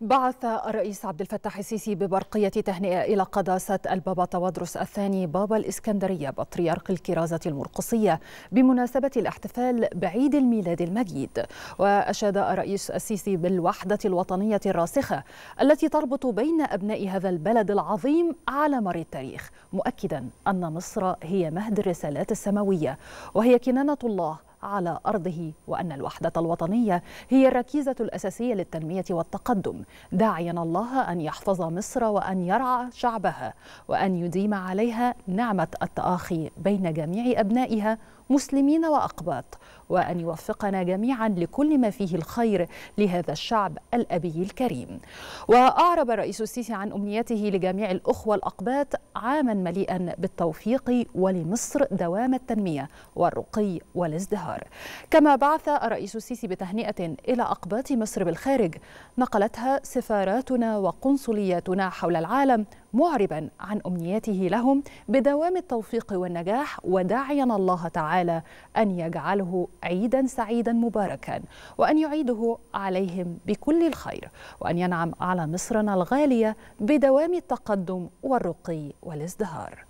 بعث الرئيس عبد الفتاح السيسي ببرقية تهنئة إلى قداسة البابا طوادرس الثاني بابا الإسكندرية بطريرك الكرازة المرقصية بمناسبة الاحتفال بعيد الميلاد المجيد وأشاد الرئيس السيسي بالوحدة الوطنية الراسخة التي تربط بين أبناء هذا البلد العظيم على مر التاريخ مؤكدا أن مصر هي مهد الرسالات السماوية وهي كنانة الله على أرضه وأن الوحدة الوطنية هي الركيزة الأساسية للتنمية والتقدم داعيا الله أن يحفظ مصر وأن يرعى شعبها وأن يديم عليها نعمة التآخي بين جميع أبنائها مسلمين وأقباط وأن يوفقنا جميعا لكل ما فيه الخير لهذا الشعب الأبي الكريم وأعرب الرئيس السيسي عن أمنيته لجميع الأخوة الأقباط عاما مليئا بالتوفيق ولمصر دوام التنمية والرقي والازدهار النهار كما بعث الرئيس السيسي بتهنئة إلى أقباط مصر بالخارج نقلتها سفاراتنا وقنصلياتنا حول العالم معربا عن أمنياته لهم بدوام التوفيق والنجاح وداعيا الله تعالى أن يجعله عيدا سعيدا مباركا وأن يعيده عليهم بكل الخير وأن ينعم على مصرنا الغالية بدوام التقدم والرقي والازدهار